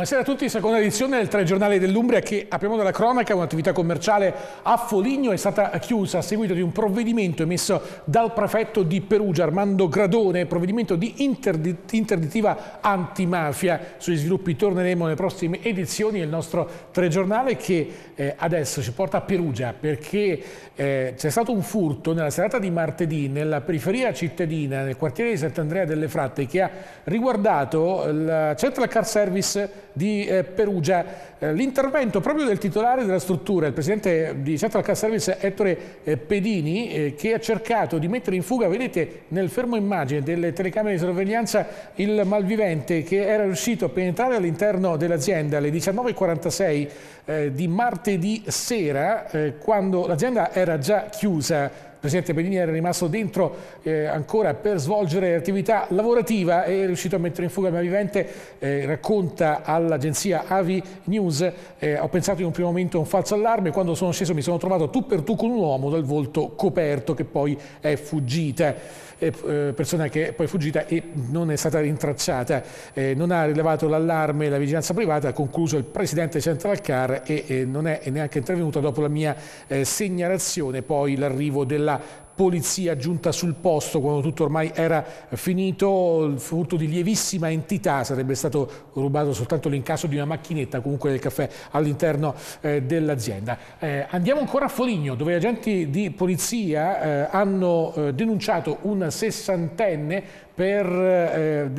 Buonasera a tutti, seconda edizione del telegiornale dell'Umbria che apriamo dalla cronaca, un'attività commerciale a Foligno è stata chiusa a seguito di un provvedimento emesso dal prefetto di Perugia Armando Gradone, provvedimento di interdittiva antimafia. Sui sviluppi torneremo nelle prossime edizioni il nostro telegiornale che eh, adesso ci porta a Perugia perché eh, c'è stato un furto nella serata di martedì nella periferia cittadina, nel quartiere di Sant'Andrea delle Fratte che ha riguardato la Central Car Service di eh, Perugia. Eh, l'intervento proprio del titolare della struttura, il presidente di Central Car Service Ettore eh, Pedini, eh, che ha cercato di mettere in fuga, vedete nel fermo immagine delle telecamere di sorveglianza, il malvivente che era riuscito a penetrare all'interno dell'azienda alle 19.46 eh, di martedì sera, eh, quando l'azienda era già chiusa presidente Pedini era rimasto dentro eh, ancora per svolgere attività lavorativa e è riuscito a mettere in fuga il mio Vivente, eh, racconta all'agenzia Avi News, eh, ho pensato in un primo momento a un falso allarme, quando sono sceso mi sono trovato tu per tu con un uomo dal volto coperto che poi è fuggita. Eh, persona che è poi fuggita e non è stata rintracciata. Eh, non ha rilevato l'allarme la vigilanza privata, ha concluso il presidente Central Car e eh, non è neanche intervenuta dopo la mia eh, segnalazione, poi l'arrivo della polizia giunta sul posto quando tutto ormai era finito, il furto di lievissima entità sarebbe stato rubato soltanto l'incasso di una macchinetta comunque del caffè all'interno eh, dell'azienda. Eh, andiamo ancora a Foligno dove agenti di polizia eh, hanno eh, denunciato un sessantenne per, eh,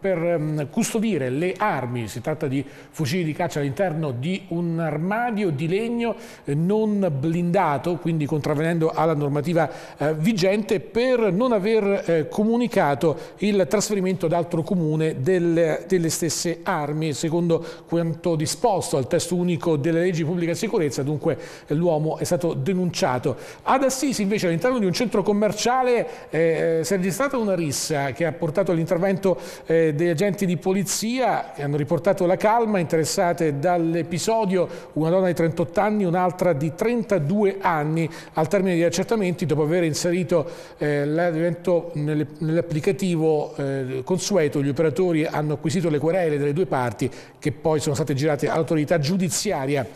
per, mm, custodire le armi, si tratta di fucili di caccia all'interno di un armadio di legno eh, non blindato, quindi contravvenendo alla normativa eh, vigente, per non aver eh, comunicato il trasferimento ad altro comune del, delle stesse armi, secondo quanto disposto al testo unico delle leggi di pubblica sicurezza, dunque l'uomo è stato denunciato. Ad Assisi invece all'interno di un centro commerciale eh, eh, si è registrata una rissa che ha ha portato all'intervento eh, degli agenti di polizia che hanno riportato la calma, interessate dall'episodio una donna di 38 anni, un'altra di 32 anni, al termine degli accertamenti dopo aver inserito eh, l'evento nell'applicativo eh, consueto, gli operatori hanno acquisito le querele delle due parti che poi sono state girate all'autorità giudiziaria.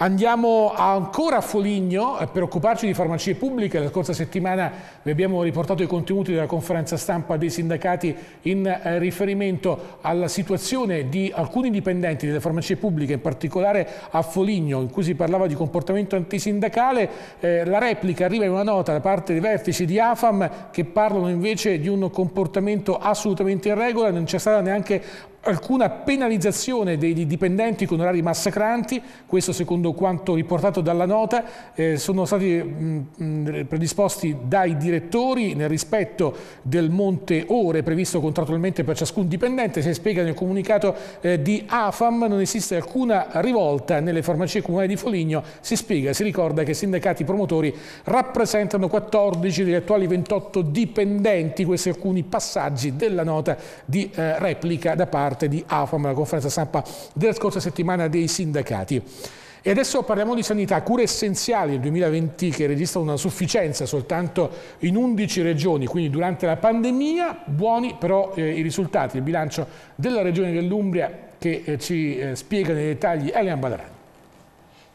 Andiamo ancora a Foligno eh, per occuparci di farmacie pubbliche. La scorsa settimana vi abbiamo riportato i contenuti della conferenza stampa dei sindacati in eh, riferimento alla situazione di alcuni dipendenti delle farmacie pubbliche, in particolare a Foligno, in cui si parlava di comportamento antisindacale. Eh, la replica arriva in una nota da parte dei vertici di AFAM che parlano invece di un comportamento assolutamente in regola, non c'è stata neanche alcuna penalizzazione dei dipendenti con orari massacranti, questo secondo quanto riportato dalla nota, eh, sono stati mh, predisposti dai direttori nel rispetto del monte ore previsto contrattualmente per ciascun dipendente, si spiega nel comunicato eh, di AFAM, non esiste alcuna rivolta nelle farmacie comunali di Foligno, si spiega, si ricorda che i sindacati promotori rappresentano 14 degli attuali 28 dipendenti, questi alcuni passaggi della nota di eh, replica da parte parte di AFAM, la conferenza stampa della scorsa settimana dei sindacati. E adesso parliamo di sanità, cure essenziali del 2020 che registrano una sufficienza soltanto in 11 regioni, quindi durante la pandemia buoni però eh, i risultati, il bilancio della regione dell'Umbria che eh, ci eh, spiega nei dettagli Elian Badarani.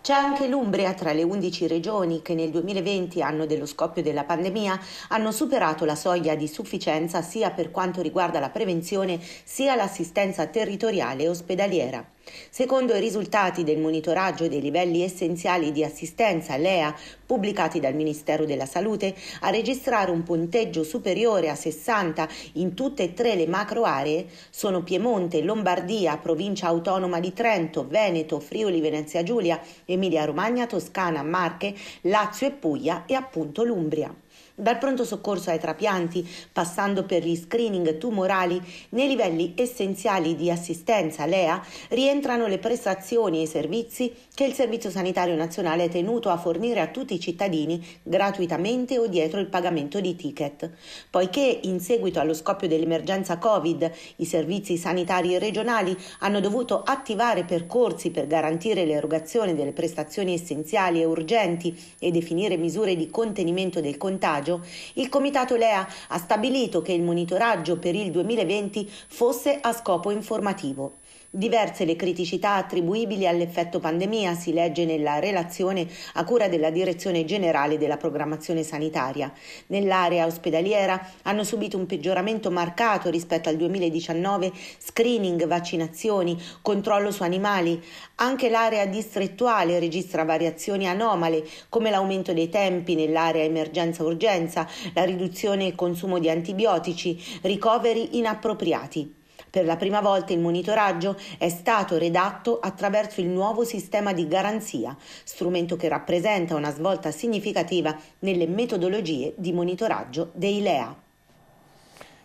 C'è anche l'Umbria tra le 11 regioni che nel 2020, anno dello scoppio della pandemia, hanno superato la soglia di sufficienza sia per quanto riguarda la prevenzione sia l'assistenza territoriale e ospedaliera. Secondo i risultati del monitoraggio dei livelli essenziali di assistenza LEA pubblicati dal Ministero della Salute, a registrare un punteggio superiore a 60 in tutte e tre le macro aree sono Piemonte, Lombardia, provincia autonoma di Trento, Veneto, Friuli Venezia Giulia, Emilia Romagna, Toscana, Marche, Lazio e Puglia e appunto l'Umbria dal pronto soccorso ai trapianti, passando per gli screening tumorali, nei livelli essenziali di assistenza LEA rientrano le prestazioni e i servizi che il Servizio Sanitario Nazionale è tenuto a fornire a tutti i cittadini gratuitamente o dietro il pagamento di ticket. Poiché in seguito allo scoppio dell'emergenza Covid i servizi sanitari regionali hanno dovuto attivare percorsi per garantire l'erogazione delle prestazioni essenziali e urgenti e definire misure di contenimento del contagio, disagio, il Comitato Lea ha stabilito che il monitoraggio per il 2020 fosse a scopo informativo. Diverse le criticità attribuibili all'effetto pandemia, si legge nella relazione a cura della Direzione Generale della Programmazione Sanitaria. Nell'area ospedaliera hanno subito un peggioramento marcato rispetto al 2019 screening, vaccinazioni, controllo su animali. Anche l'area distrettuale registra variazioni anomale, come l'aumento dei tempi nell'area emergenza-urgenza, la riduzione del consumo di antibiotici, ricoveri inappropriati. Per la prima volta il monitoraggio è stato redatto attraverso il nuovo sistema di garanzia, strumento che rappresenta una svolta significativa nelle metodologie di monitoraggio dei LEA.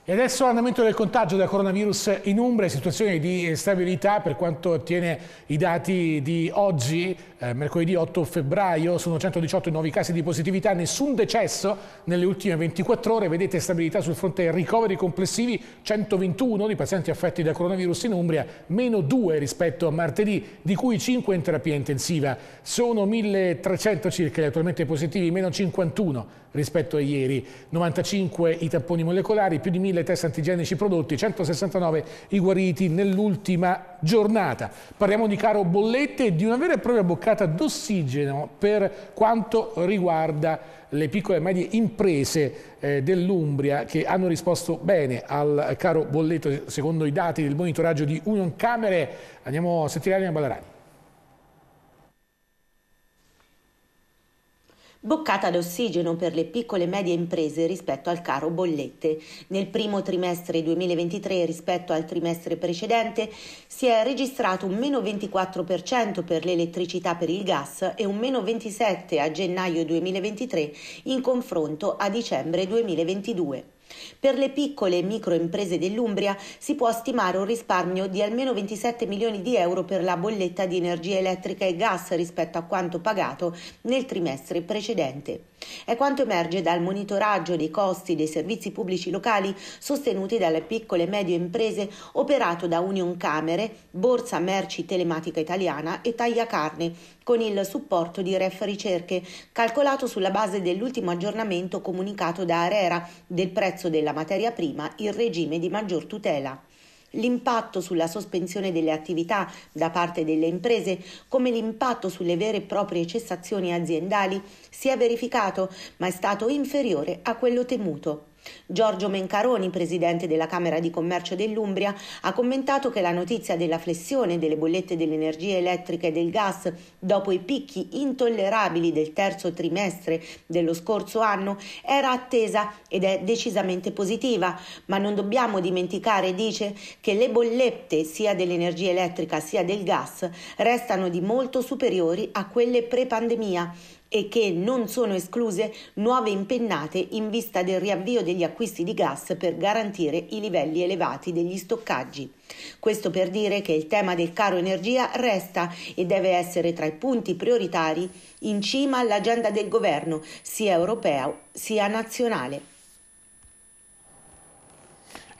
E adesso l'andamento del contagio da coronavirus in Umbria, situazione di stabilità per quanto attiene i dati di oggi, eh, mercoledì 8 febbraio, sono 118 nuovi casi di positività, nessun decesso nelle ultime 24 ore, vedete stabilità sul fronte ricoveri complessivi 121 di pazienti affetti da coronavirus in Umbria, meno 2 rispetto a martedì, di cui 5 in terapia intensiva, sono 1300 circa gli attualmente positivi, meno 51 rispetto a ieri, 95 i tapponi molecolari, più di 1000 test antigenici prodotti, 169 i guariti nell'ultima giornata. Parliamo di caro bollette e di una vera e propria boccata mancata d'ossigeno per quanto riguarda le piccole e medie imprese eh, dell'Umbria che hanno risposto bene al caro bolletto secondo i dati del monitoraggio di Union Camere. Andiamo a sentire Alina Ballarani. Boccata d'ossigeno per le piccole e medie imprese rispetto al caro bollette. Nel primo trimestre 2023 rispetto al trimestre precedente si è registrato un meno 24% per l'elettricità per il gas e un meno 27% a gennaio 2023 in confronto a dicembre 2022. Per le piccole e micro imprese dell'Umbria si può stimare un risparmio di almeno 27 milioni di euro per la bolletta di energia elettrica e gas rispetto a quanto pagato nel trimestre precedente. È quanto emerge dal monitoraggio dei costi dei servizi pubblici locali sostenuti dalle piccole e medie imprese operato da Union Camere, Borsa Merci Telematica Italiana e Tagliacarne, con il supporto di Ref Ricerche, calcolato sulla base dell'ultimo aggiornamento comunicato da Arera del prezzo della materia prima in regime di maggior tutela l'impatto sulla sospensione delle attività da parte delle imprese, come l'impatto sulle vere e proprie cessazioni aziendali, si è verificato, ma è stato inferiore a quello temuto. Giorgio Mencaroni, presidente della Camera di Commercio dell'Umbria, ha commentato che la notizia della flessione delle bollette dell'energia elettrica e del gas dopo i picchi intollerabili del terzo trimestre dello scorso anno era attesa ed è decisamente positiva, ma non dobbiamo dimenticare, dice, che le bollette sia dell'energia elettrica sia del gas restano di molto superiori a quelle pre-pandemia e che non sono escluse nuove impennate in vista del riavvio degli acquisti di gas per garantire i livelli elevati degli stoccaggi. Questo per dire che il tema del caro energia resta e deve essere tra i punti prioritari in cima all'agenda del governo, sia europeo sia nazionale.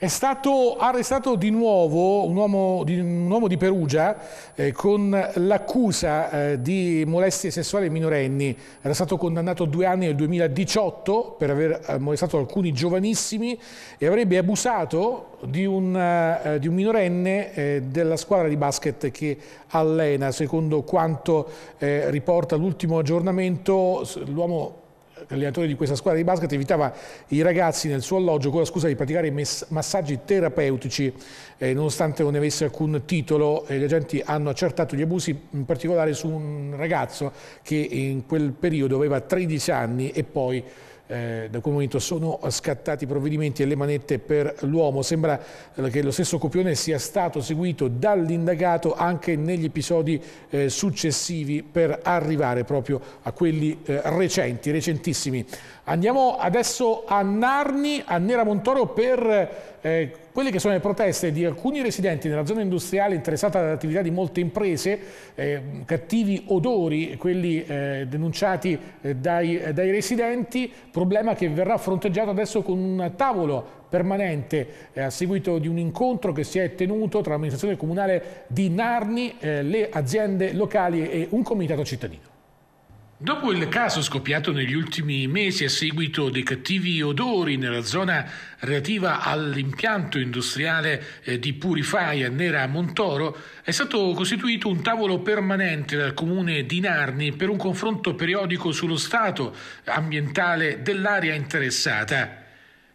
È stato arrestato di nuovo un uomo di, un uomo di Perugia eh, con l'accusa eh, di molestie sessuali ai minorenni. Era stato condannato a due anni nel 2018 per aver eh, molestato alcuni giovanissimi e avrebbe abusato di un, eh, di un minorenne eh, della squadra di basket che allena. Secondo quanto eh, riporta l'ultimo aggiornamento, l'uomo l'allenatore di questa squadra di basket invitava i ragazzi nel suo alloggio con la scusa di praticare massaggi terapeutici eh, nonostante non ne avesse alcun titolo eh, gli agenti hanno accertato gli abusi in particolare su un ragazzo che in quel periodo aveva 13 anni e poi eh, da quel momento sono scattati i provvedimenti e le manette per l'uomo. Sembra che lo stesso copione sia stato seguito dall'indagato anche negli episodi eh, successivi per arrivare proprio a quelli eh, recenti, recentissimi. Andiamo adesso a Narni, a Nera Montoro per eh, quelle che sono le proteste di alcuni residenti nella zona industriale interessata dall'attività di molte imprese, eh, cattivi odori, quelli eh, denunciati eh, dai, eh, dai residenti, problema che verrà fronteggiato adesso con un tavolo permanente eh, a seguito di un incontro che si è tenuto tra l'amministrazione comunale di Narni, eh, le aziende locali e un comitato cittadino. Dopo il caso scoppiato negli ultimi mesi a seguito dei cattivi odori nella zona relativa all'impianto industriale eh, di Purify a Nera Montoro, è stato costituito un tavolo permanente dal comune di Narni per un confronto periodico sullo stato ambientale dell'area interessata.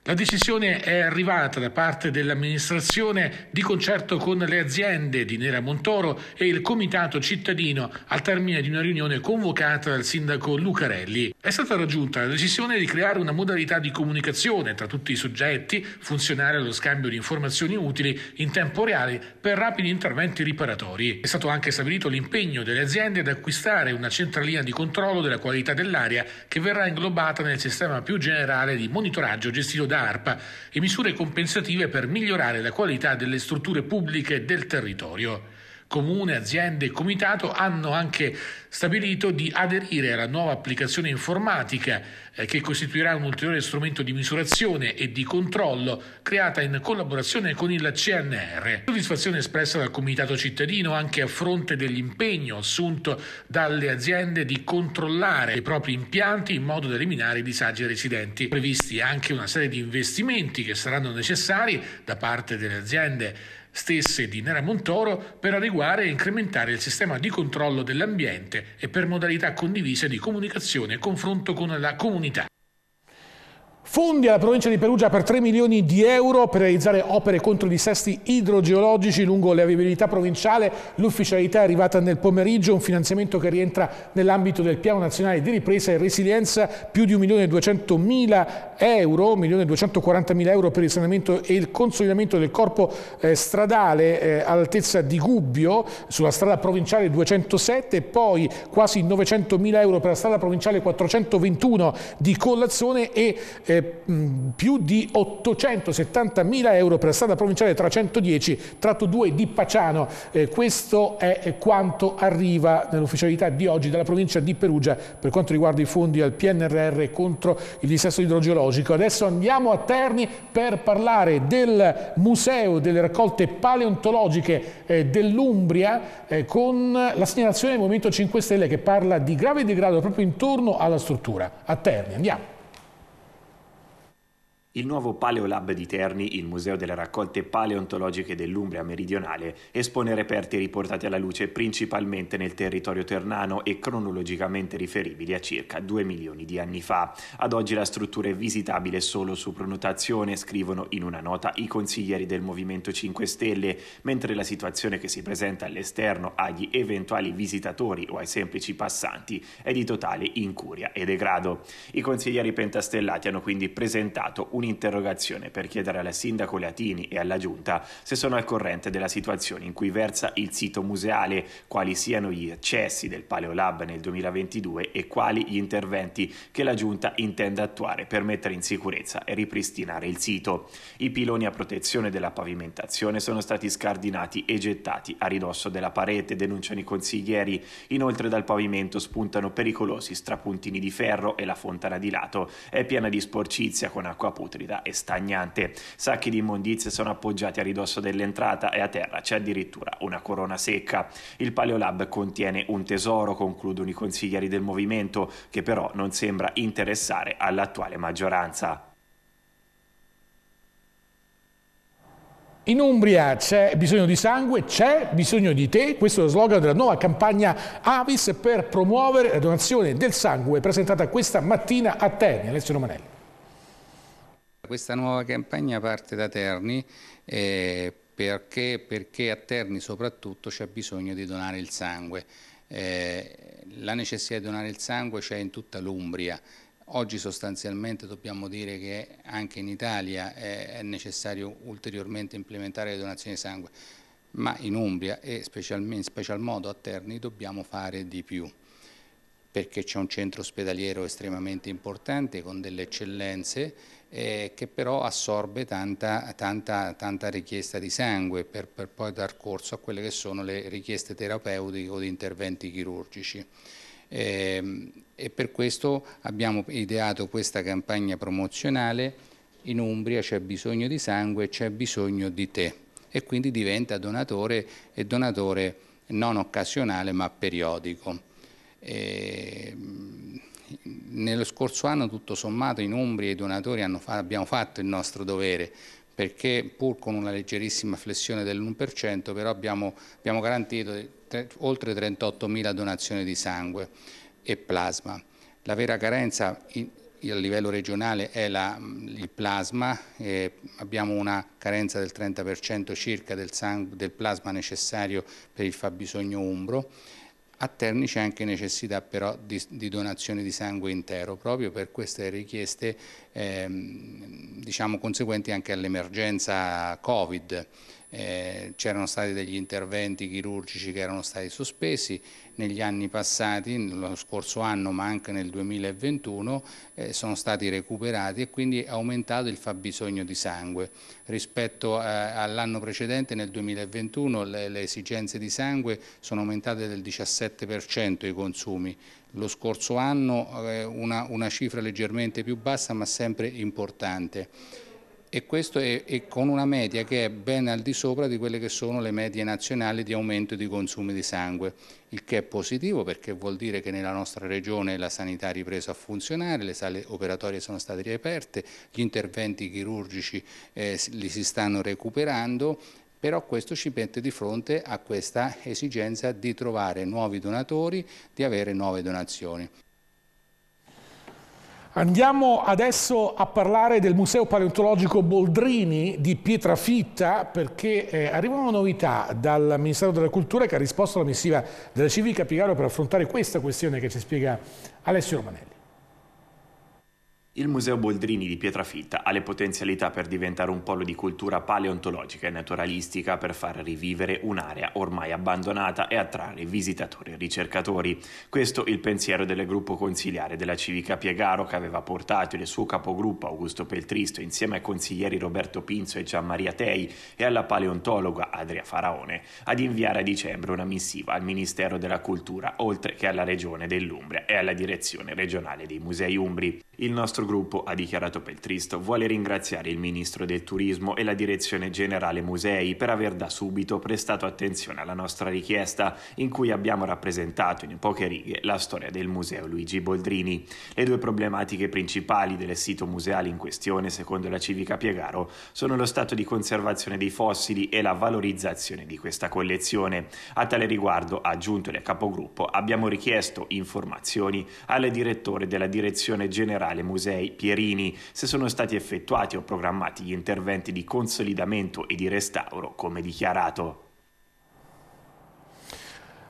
La decisione è arrivata da parte dell'amministrazione di concerto con le aziende di Nera Montoro e il comitato cittadino al termine di una riunione convocata dal sindaco Lucarelli. È stata raggiunta la decisione di creare una modalità di comunicazione tra tutti i soggetti, funzionare allo scambio di informazioni utili in tempo reale per rapidi interventi riparatori. È stato anche stabilito l'impegno delle aziende ad acquistare una centralina di controllo della qualità dell'aria che verrà inglobata nel sistema più generale di monitoraggio gestito da da ARPA e misure compensative per migliorare la qualità delle strutture pubbliche del territorio comune, aziende e comitato hanno anche stabilito di aderire alla nuova applicazione informatica eh, che costituirà un ulteriore strumento di misurazione e di controllo creata in collaborazione con il CNR. Soddisfazione espressa dal Comitato cittadino anche a fronte dell'impegno assunto dalle aziende di controllare i propri impianti in modo da eliminare i disagi ai residenti. Previsti anche una serie di investimenti che saranno necessari da parte delle aziende stesse di Nera Montoro per adeguare e incrementare il sistema di controllo dell'ambiente e per modalità condivise di comunicazione e confronto con la comunità. Fondi alla provincia di Perugia per 3 milioni di euro per realizzare opere contro i dissesti idrogeologici lungo la viabilità provinciale. L'ufficialità è arrivata nel pomeriggio, un finanziamento che rientra nell'ambito del Piano Nazionale di Ripresa e Resilienza, più di 1.200.000 euro, 1.240.000 euro per il sanamento e il consolidamento del corpo eh, stradale eh, all'altezza di Gubbio, sulla strada provinciale 207, poi quasi 900.000 euro per la strada provinciale 421 di Collazione e eh, Mm, più di 870 mila euro per la strada provinciale 310, tratto 2 di Paciano. Eh, questo è eh, quanto arriva nell'ufficialità di oggi dalla provincia di Perugia per quanto riguarda i fondi al PNRR contro il dissesto idrogeologico. Adesso andiamo a Terni per parlare del museo delle raccolte paleontologiche eh, dell'Umbria eh, con la segnalazione del Movimento 5 Stelle che parla di grave degrado proprio intorno alla struttura. A Terni, andiamo. Il nuovo Paleolab di Terni, il museo delle raccolte paleontologiche dell'Umbria meridionale, espone reperti riportati alla luce principalmente nel territorio ternano e cronologicamente riferibili a circa 2 milioni di anni fa. Ad oggi la struttura è visitabile solo su prenotazione, scrivono in una nota i consiglieri del Movimento 5 Stelle, mentre la situazione che si presenta all'esterno agli eventuali visitatori o ai semplici passanti è di totale incuria e degrado. I consiglieri pentastellati hanno quindi presentato un un'interrogazione per chiedere al sindaco Latini e alla giunta se sono al corrente della situazione in cui versa il sito museale, quali siano gli accessi del Paleolab nel 2022 e quali gli interventi che la giunta intende attuare per mettere in sicurezza e ripristinare il sito. I piloni a protezione della pavimentazione sono stati scardinati e gettati a ridosso della parete, denunciano i consiglieri. Inoltre dal pavimento spuntano pericolosi strapuntini di ferro e la fontana di lato è piena di sporcizia con acqua puta un'autorità è stagnante. Sacchi di immondizie sono appoggiati a ridosso dell'entrata e a terra c'è addirittura una corona secca. Il Paleolab contiene un tesoro, concludono i consiglieri del movimento, che però non sembra interessare all'attuale maggioranza. In Umbria c'è bisogno di sangue, c'è bisogno di te, questo è lo slogan della nuova campagna Avis per promuovere la donazione del sangue presentata questa mattina a Terni, Alessio Romanelli. Questa nuova campagna parte da Terni eh, perché, perché, a Terni soprattutto c'è bisogno di donare il sangue. Eh, la necessità di donare il sangue c'è in tutta l'Umbria. Oggi sostanzialmente dobbiamo dire che anche in Italia eh, è necessario ulteriormente implementare le donazioni di sangue, ma in Umbria e in special modo a Terni dobbiamo fare di più perché c'è un centro ospedaliero estremamente importante con delle eccellenze eh, che però assorbe tanta, tanta, tanta richiesta di sangue per, per, poi dar corso a quelle che sono le richieste terapeutiche o di interventi chirurgici. Eh, e per questo abbiamo ideato questa campagna promozionale in Umbria c'è bisogno di sangue, c'è bisogno di te e quindi diventa donatore e donatore non occasionale ma periodico. E ehm, nello scorso anno tutto sommato in Umbria i donatori fa abbiamo fatto il nostro dovere perché pur con una leggerissima flessione dell'1% però abbiamo, abbiamo garantito oltre 38.000 donazioni di sangue e plasma. La vera carenza a livello regionale è la, il plasma, eh, abbiamo una carenza del 30% circa del, sangue, del plasma necessario per il fabbisogno umbro a Terni c'è anche necessità però di, di, donazione di sangue intero proprio per queste richieste ehm, diciamo conseguenti anche all'emergenza Covid. Eh, c'erano stati degli interventi chirurgici che erano stati sospesi, negli anni passati, nello scorso anno ma anche nel 2021, eh, sono stati recuperati e quindi è aumentato il fabbisogno di sangue. Rispetto eh, all'anno precedente, nel 2021, le, le esigenze di sangue sono aumentate del 17% i consumi, lo scorso anno eh, una, una cifra leggermente più bassa ma sempre importante e questo è, è, con una media che è ben al di sopra di quelle che sono le medie nazionali di aumento di consumi di sangue, il che è positivo perché vuol dire che nella nostra regione la sanità ha ripreso a funzionare, le sale operatorie sono state riaperte, gli interventi chirurgici eh, li si stanno recuperando però questo ci mette di fronte a questa esigenza di trovare nuovi donatori, di avere nuove donazioni. Andiamo adesso a parlare del Museo Paleontologico Boldrini di Pietrafitta perché eh, arriva una novità dal Ministero della Cultura che ha risposto alla missiva della Civica Pigaro per affrontare questa questione che ci spiega Alessio Romanelli. Il Museo Boldrini di Pietrafitta ha le potenzialità per diventare un polo di cultura paleontologica e naturalistica per far rivivere un'area ormai abbandonata e attrarre visitatori e ricercatori. Questo il pensiero del gruppo consigliare della Civica Piegaro che aveva portato il suo capogruppo Augusto Peltristo insieme ai consiglieri Roberto Pinzo e Gianmaria Tei e alla paleontologa Adria Faraone ad inviare a dicembre una missiva al Ministero della Cultura oltre che alla Regione dell'Umbria e alla Direzione Regionale dei Musei Umbri. Il nostro nostro gruppo, ha dichiarato Peltristo, vuole ringraziare il Ministro del Turismo e la Direzione Generale Musei per aver da subito prestato attenzione alla nostra richiesta, in cui abbiamo rappresentato in poche righe la storia del Museo Luigi Boldrini. Le due problematiche principali del sito museale in questione, secondo la Civica Piegaro, sono lo stato di conservazione dei fossili e la valorizzazione di questa collezione. A tale riguardo, ha aggiunto il capogruppo, abbiamo richiesto informazioni al direttore della Direzione Generale Musei Mattei Pierini se sono stati effettuati o programmati gli interventi di consolidamento e di restauro come dichiarato.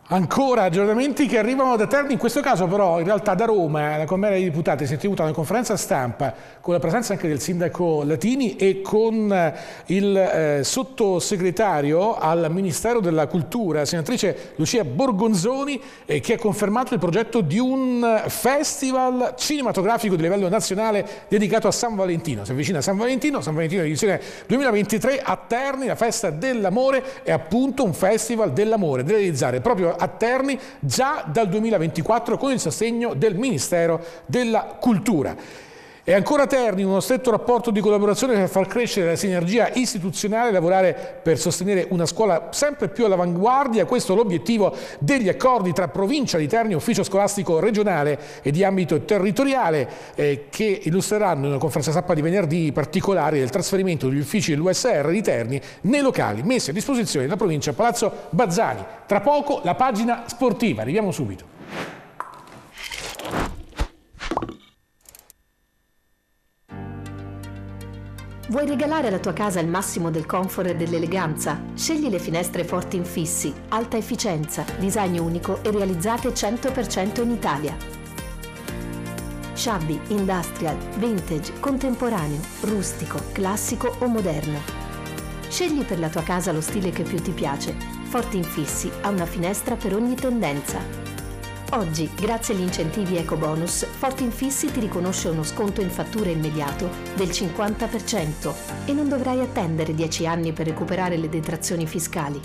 Ancora aggiornamenti che arrivano da Terni, in questo caso però in realtà da Roma, eh, la Camera dei Deputati si è tenuta una conferenza stampa con la presenza anche del sindaco Latini e con eh, il eh, sottosegretario al Ministero della Cultura, senatrice Lucia Borgonzoni, eh, che ha confermato il progetto di un festival cinematografico di livello nazionale dedicato a San Valentino. Si avvicina a San Valentino, San Valentino edizione 2023 a Terni, la festa dell'amore è appunto un festival dell'amore, da realizzare proprio a Terni già dal 2024 con il sostegno del Ministero della Cultura. E ancora Terni uno stretto rapporto di collaborazione per far crescere la sinergia istituzionale e lavorare per sostenere una scuola sempre più all'avanguardia. Questo è l'obiettivo degli accordi tra provincia di Terni, ufficio scolastico regionale e di ambito territoriale eh, che illustreranno in una conferenza stampa di venerdì i particolari del trasferimento degli uffici dell'USR di Terni nei locali messi a disposizione della provincia Palazzo Bazzani. Tra poco la pagina sportiva. Arriviamo subito. Vuoi regalare alla tua casa il massimo del comfort e dell'eleganza? Scegli le finestre forti infissi, alta efficienza, design unico e realizzate 100% in Italia. Shabby, industrial, vintage, contemporaneo, rustico, classico o moderno. Scegli per la tua casa lo stile che più ti piace. Forti Infissi ha una finestra per ogni tendenza. Oggi, grazie agli incentivi EcoBonus, Fortinfissi ti riconosce uno sconto in fattura immediato del 50% e non dovrai attendere 10 anni per recuperare le detrazioni fiscali.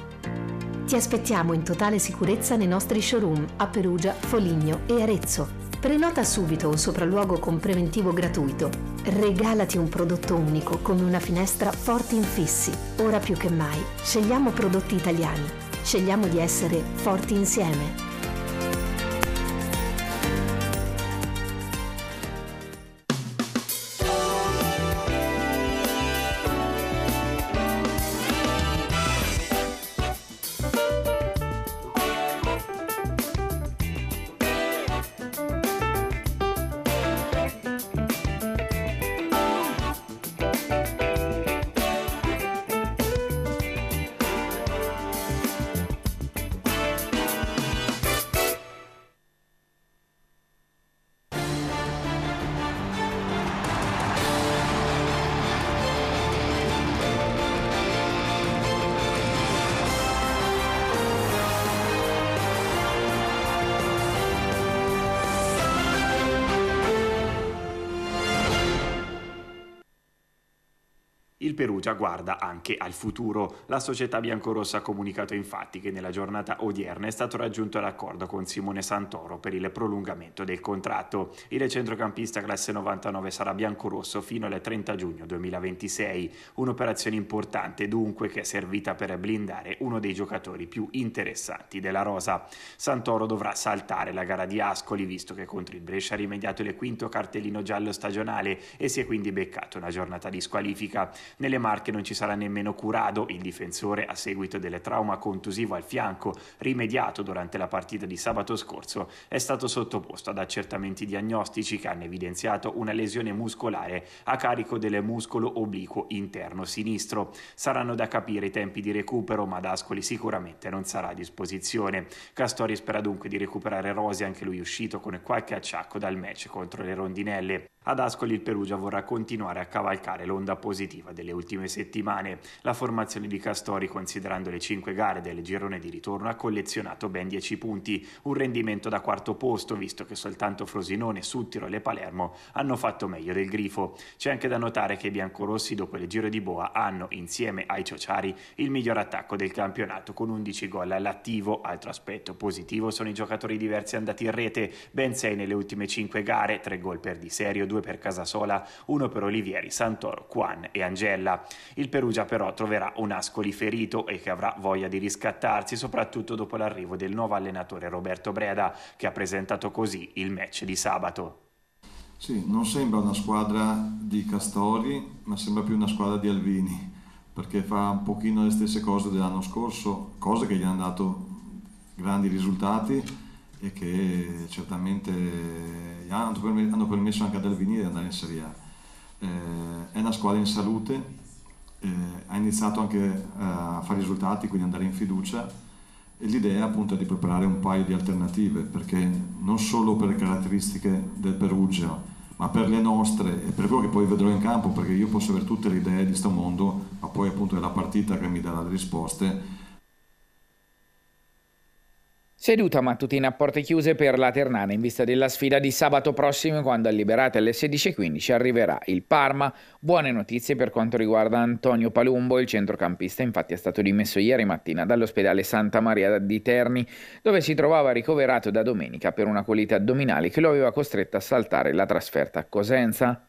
Ti aspettiamo in totale sicurezza nei nostri showroom a Perugia, Foligno e Arezzo. Prenota subito un sopralluogo con preventivo gratuito. Regalati un prodotto unico come una finestra Forti Infissi. Ora più che mai, scegliamo prodotti italiani. Scegliamo di essere forti insieme. il Perugia guarda anche al futuro. La società biancorossa ha comunicato infatti che nella giornata odierna è stato raggiunto l'accordo con Simone Santoro per il prolungamento del contratto. Il centrocampista classe 99 sarà biancorosso fino al 30 giugno 2026, un'operazione importante dunque che è servita per blindare uno dei giocatori più interessanti della rosa. Santoro dovrà saltare la gara di Ascoli visto che contro il Brescia ha rimediato il quinto cartellino giallo stagionale e si è quindi beccato una giornata di squalifica. Nelle Marche non ci sarà nemmeno Curado, il difensore a seguito del trauma contusivo al fianco rimediato durante la partita di sabato scorso, è stato sottoposto ad accertamenti diagnostici che hanno evidenziato una lesione muscolare a carico del muscolo obliquo interno sinistro. Saranno da capire i tempi di recupero, ma D'Ascoli sicuramente non sarà a disposizione. Castori spera dunque di recuperare Rosi, anche lui uscito con qualche acciacco dal match contro le rondinelle. Ad Ascoli il Perugia vorrà continuare a cavalcare l'onda positiva delle ultime settimane. La formazione di Castori, considerando le 5 gare del girone di ritorno, ha collezionato ben 10 punti, un rendimento da quarto posto, visto che soltanto Frosinone, Suttiro e Palermo hanno fatto meglio del Grifo. C'è anche da notare che i biancorossi dopo il giro di Boa hanno, insieme ai Ciociari, il miglior attacco del campionato con 11 gol all'attivo. Altro aspetto positivo sono i giocatori diversi andati in rete, ben 6 nelle ultime 5 gare, 3 gol per Di serie, 2 due per Casasola, uno per Olivieri, Santoro, Juan e Angella. Il Perugia però troverà un Ascoli ferito e che avrà voglia di riscattarsi, soprattutto dopo l'arrivo del nuovo allenatore Roberto Breda, che ha presentato così il match di sabato. Sì, non sembra una squadra di Castori, ma sembra più una squadra di Alvini, perché fa un pochino le stesse cose dell'anno scorso, cose che gli hanno dato grandi risultati e che certamente hanno permesso anche ad Alvini di andare in Serie A. Eh, è una squadra in salute, eh, ha iniziato anche eh, a fare risultati, quindi andare in fiducia e l'idea appunto è di preparare un paio di alternative, perché non solo per le caratteristiche del Perugia, ma per le nostre e per quello che poi vedrò in campo, perché io posso avere tutte le idee di sto mondo, ma poi appunto è la partita che mi darà le risposte Seduta mattutina a porte chiuse per la Ternana in vista della sfida di sabato prossimo quando a liberate alle 16.15 arriverà il Parma. Buone notizie per quanto riguarda Antonio Palumbo, il centrocampista infatti è stato dimesso ieri mattina dall'ospedale Santa Maria di Terni dove si trovava ricoverato da domenica per una colite addominale che lo aveva costretto a saltare la trasferta a Cosenza.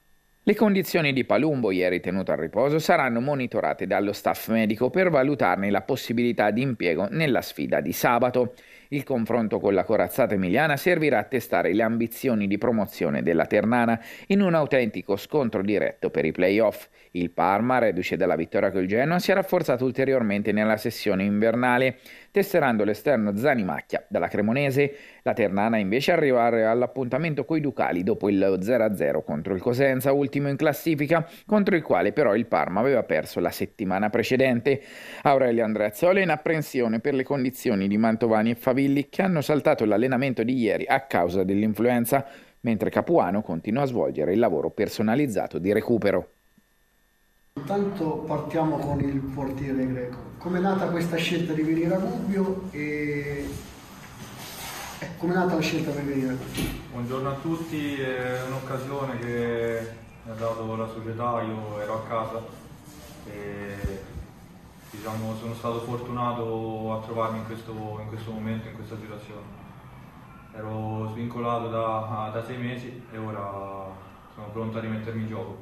Le condizioni di Palumbo, ieri tenuto a riposo, saranno monitorate dallo staff medico per valutarne la possibilità di impiego nella sfida di sabato. Il confronto con la corazzata emiliana servirà a testare le ambizioni di promozione della Ternana in un autentico scontro diretto per i playoff. Il Parma, reduce dalla vittoria col Genoa, si è rafforzato ulteriormente nella sessione invernale, tesserando l'esterno Zanimacchia dalla Cremonese. La Ternana invece arriva all'appuntamento coi Ducali dopo il 0-0 contro il Cosenza, ultimo in classifica, contro il quale però il Parma aveva perso la settimana precedente. Aurelio Andreazzoli in apprensione per le condizioni di Mantovani e Faviano Novilli che hanno saltato l'allenamento di ieri a causa dell'influenza, mentre Capuano continua a svolgere il lavoro personalizzato di recupero. Intanto partiamo con il portiere greco. Come è nata questa scelta di venire a Gubbio e eh, come è nata la scelta per venire a Gubbio? Buongiorno a tutti, è un'occasione che mi ha dato la società, io ero a casa e diciamo, sono stato fortunato a trovarmi in questo, in questo momento, in questa situazione. Ero svincolato da, da sei mesi e ora sono pronto a rimettermi in gioco.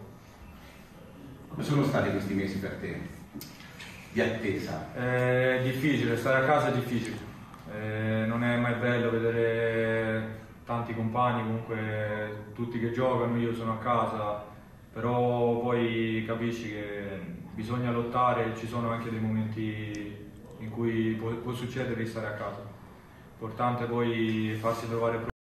Come sono stati questi mesi per te di attesa? È eh, difficile, stare a casa è difficile. Eh, non è mai bello vedere tanti compagni, comunque tutti che giocano, io sono a casa però poi capisci che bisogna lottare, ci sono anche dei momenti in cui può, può succedere di stare a casa. Importante poi farsi trovare